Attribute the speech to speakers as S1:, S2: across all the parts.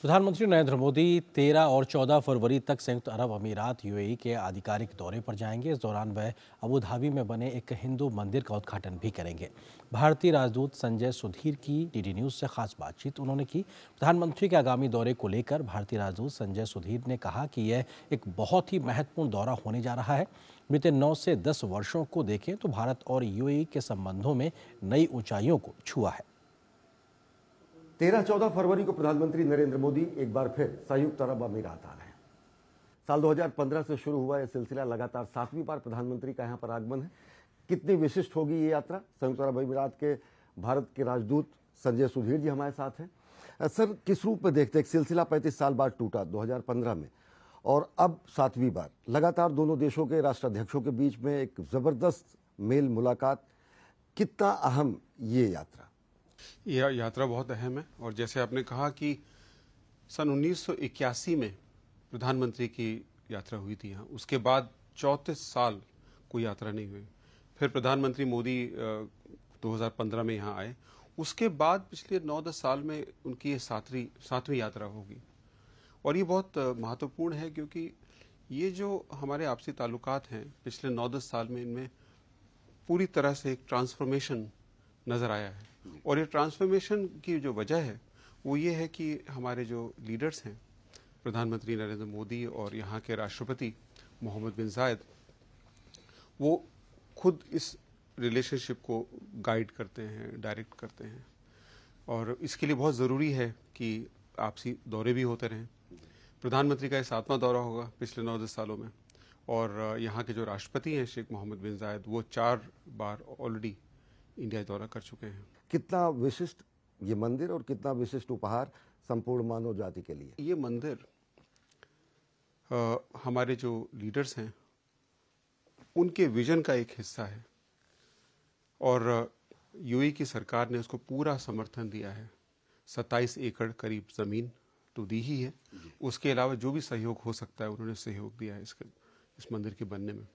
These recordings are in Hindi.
S1: प्रधानमंत्री नरेंद्र मोदी 13 और 14 फरवरी तक संयुक्त अरब अमीरात यूएई के आधिकारिक दौरे पर जाएंगे इस दौरान वह अबू धाबी में बने एक हिंदू मंदिर का उद्घाटन भी करेंगे भारतीय राजदूत संजय सुधीर की डीडी न्यूज से खास बातचीत उन्होंने की प्रधानमंत्री के आगामी दौरे को लेकर भारतीय राजदूत संजय सुधीर ने कहा कि यह एक बहुत ही महत्वपूर्ण दौरा होने जा रहा है बीते नौ से दस वर्षों को देखें तो भारत और यूएई के संबंधों में नई ऊंचाइयों को छुआ है तेरह चौदह फरवरी को प्रधानमंत्री नरेंद्र मोदी एक बार फिर संयुक्त अरब अमीरात आ रहे हैं साल 2015 से शुरू हुआ यह सिलसिला लगातार सातवीं बार प्रधानमंत्री का यहाँ पर आगमन है कितनी विशिष्ट होगी ये यात्रा संयुक्त अरब अमीरात के भारत के राजदूत संजय सुधीर जी हमारे साथ हैं सर किस रूप में देखते हैं सिलसिला पैंतीस साल बाद टूटा 2015 में और अब सातवीं बार लगातार दोनों देशों के राष्ट्राध्यक्षों के बीच में एक ज़बरदस्त मेल मुलाकात कितना अहम ये यात्रा
S2: यह यात्रा बहुत अहम है और जैसे आपने कहा कि सन 1981 में प्रधानमंत्री की यात्रा हुई थी यहाँ उसके बाद चौंतीस साल कोई यात्रा नहीं हुई फिर प्रधानमंत्री मोदी 2015 में यहाँ आए उसके बाद पिछले नौ दस साल में उनकी ये सातवीं सातवीं यात्रा होगी और ये बहुत महत्वपूर्ण है क्योंकि ये जो हमारे आपसी ताल्लुकात हैं पिछले नौ दस साल में इनमें पूरी तरह से एक ट्रांसफॉर्मेशन नज़र आया है और ये ट्रांसफॉर्मेशन की जो वजह है वो ये है कि हमारे जो लीडर्स हैं प्रधानमंत्री नरेंद्र मोदी और यहाँ के राष्ट्रपति मोहम्मद बिन जायद वो खुद इस रिलेशनशिप को गाइड करते हैं डायरेक्ट करते हैं और इसके लिए बहुत ज़रूरी है कि आपसी दौरे भी होते रहें प्रधानमंत्री का यह सातवां दौरा होगा पिछले नौ दस सालों में और यहाँ के जो राष्ट्रपति हैं शेख मोहम्मद बिन जायद वो चार बार ऑलरेडी इंडिया दौरा कर चुके हैं
S1: कितना विशिष्ट ये मंदिर और कितना विशिष्ट उपहार संपूर्ण मानव जाति के लिए
S2: ये मंदिर आ, हमारे जो लीडर्स हैं उनके विजन का एक हिस्सा है और यू e की सरकार ने उसको पूरा समर्थन दिया है सत्ताईस एकड़ करीब ज़मीन तो दी ही है उसके अलावा जो भी सहयोग हो सकता है उन्होंने सहयोग दिया है इसके इस मंदिर के
S1: बनने में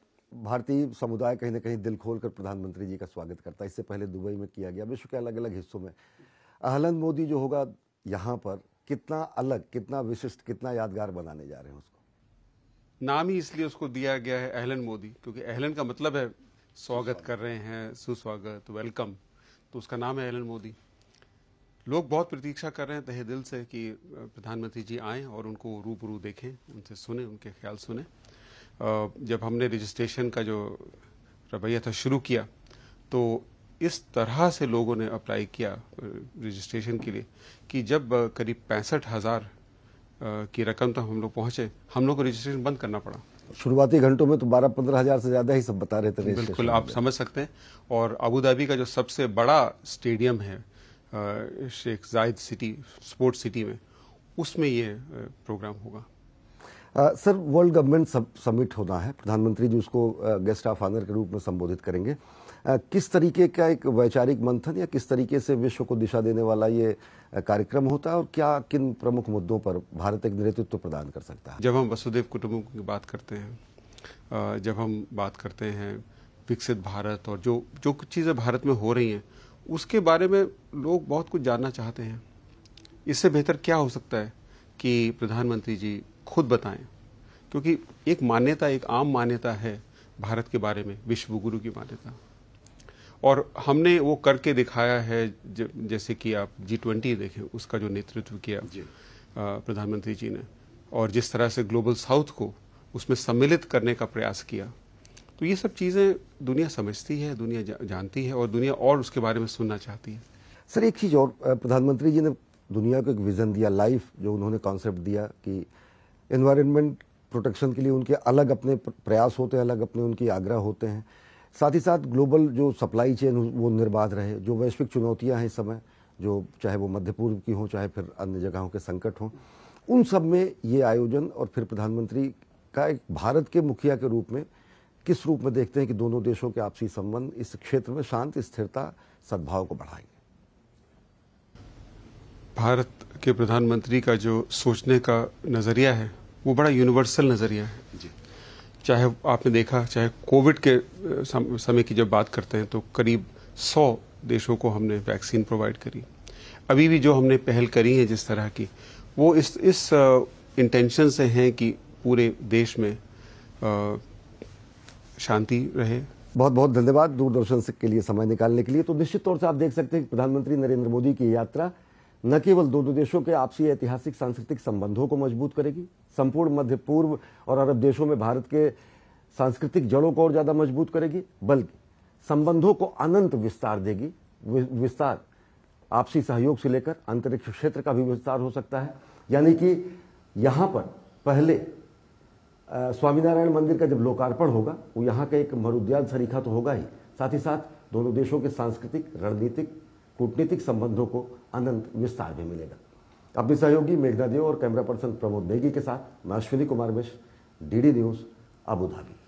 S1: भारतीय समुदाय कहीं ना कहीं दिल खोल कर प्रधानमंत्री जी का स्वागत करता है इससे पहले दुबई में किया गया विश्व के अलग अलग हिस्सों में अहलन मोदी जो होगा यहाँ पर कितना अलग कितना विशिष्ट कितना यादगार बनाने जा रहे हैं उसको
S2: नाम ही इसलिए उसको दिया गया है अहलन मोदी क्योंकि अहलन का मतलब है स्वागत कर रहे हैं सुस्वागत वेलकम तो उसका नाम है अहलन मोदी लोग बहुत प्रतीक्षा कर रहे हैं तहे दिल से कि प्रधानमंत्री जी आएँ और उनको रूबरू देखें उनसे सुने उनके ख्याल सुने जब हमने रजिस्ट्रेशन का जो रवैया था शुरू किया तो इस तरह से लोगों ने अप्लाई किया रजिस्ट्रेशन के लिए कि जब करीब पैंसठ हज़ार की रकम तक हम लोग पहुँचे हम लोग को रजिस्ट्रेशन बंद करना पड़ा
S1: शुरुआती घंटों में तो बारह पंद्रह हज़ार से ज़्यादा ही सब बता रहे थे बिल्कुल आप
S2: समझ सकते हैं और अबू धाबी का जो सबसे बड़ा स्टेडियम है शेख जायद सिटी स्पोर्ट्स सिटी में उसमें ये प्रोग्राम होगा
S1: सर वर्ल्ड गवर्नमेंट समिट होना है प्रधानमंत्री जी उसको गेस्ट ऑफ ऑनर के रूप में संबोधित करेंगे किस तरीके का एक वैचारिक मंथन या किस तरीके से विश्व को दिशा देने वाला ये कार्यक्रम होता है और क्या किन प्रमुख मुद्दों पर भारत एक नेतृत्व प्रदान कर सकता
S2: है जब हम वसुदेव कुटुंबम की बात करते हैं जब हम बात करते हैं विकसित भारत और जो जो कुछ चीज़ें भारत में हो रही हैं उसके बारे में लोग बहुत कुछ जानना चाहते हैं इससे बेहतर क्या हो सकता है कि प्रधानमंत्री जी खुद बताएं क्योंकि एक मान्यता एक आम मान्यता है भारत के बारे में विश्वगुरु की मान्यता और हमने वो करके दिखाया है जैसे कि आप जी ट्वेंटी देखें उसका जो नेतृत्व किया प्रधानमंत्री जी ने और जिस तरह से ग्लोबल साउथ को उसमें सम्मिलित करने का प्रयास किया तो ये सब चीज़ें दुनिया समझती है दुनिया जा, जानती है और दुनिया और उसके बारे में
S1: सुनना चाहती है सर एक चीज़ और प्रधानमंत्री जी ने दुनिया को एक विज़न दिया लाइफ जो उन्होंने कॉन्सेप्ट दिया कि इन्वायरमेंट प्रोटेक्शन के लिए उनके अलग अपने प्रयास होते हैं अलग अपने उनकी आग्रह होते हैं साथ ही साथ ग्लोबल जो सप्लाई चेन वो निर्बाध रहे जो वैश्विक चुनौतियाँ हैं इस समय जो चाहे वो मध्य पूर्व की हों चाहे फिर अन्य जगहों के संकट हों उन सब में ये आयोजन और फिर प्रधानमंत्री का एक भारत के मुखिया के रूप में किस रूप में देखते हैं कि दोनों देशों के आपसी संबंध इस क्षेत्र में शांति स्थिरता सद्भाव को बढ़ाएंगे
S2: भारत के प्रधानमंत्री का जो सोचने का नज़रिया है वो बड़ा यूनिवर्सल नज़रिया है जी चाहे आपने देखा चाहे कोविड के समय की जब बात करते हैं तो करीब सौ देशों को हमने वैक्सीन प्रोवाइड करी अभी भी जो हमने पहल करी है जिस तरह की वो इस इस इंटेंशन से हैं कि पूरे देश में
S1: शांति रहे बहुत बहुत धन्यवाद दूरदर्शन के लिए समय निकालने के लिए तो निश्चित तौर से आप देख सकते हैं कि प्रधानमंत्री नरेंद्र मोदी की यात्रा न केवल दोनों देशों के आपसी ऐतिहासिक सांस्कृतिक संबंधों को मजबूत करेगी संपूर्ण मध्य पूर्व और अरब देशों में भारत के सांस्कृतिक जड़ों को और ज्यादा मजबूत करेगी बल्कि संबंधों को अनंत विस्तार देगी विस्तार आपसी सहयोग से लेकर अंतरिक्ष क्षेत्र का भी विस्तार हो सकता है यानी कि यहाँ पर पहले स्वामीनारायण मंदिर का जब लोकार्पण होगा वो यहाँ का एक मरुद्यान सरीखा तो होगा ही साथ ही साथ दोनों देशों के सांस्कृतिक रणनीतिक कूटनीतिक संबंधों को अनंत विस्तार भी मिलेगा अपने सहयोगी मेघना देव और कैमरा पर्सन प्रमोद नेगी के साथ मैं Ashwini Kumar Mishra DD News Abu Dhabi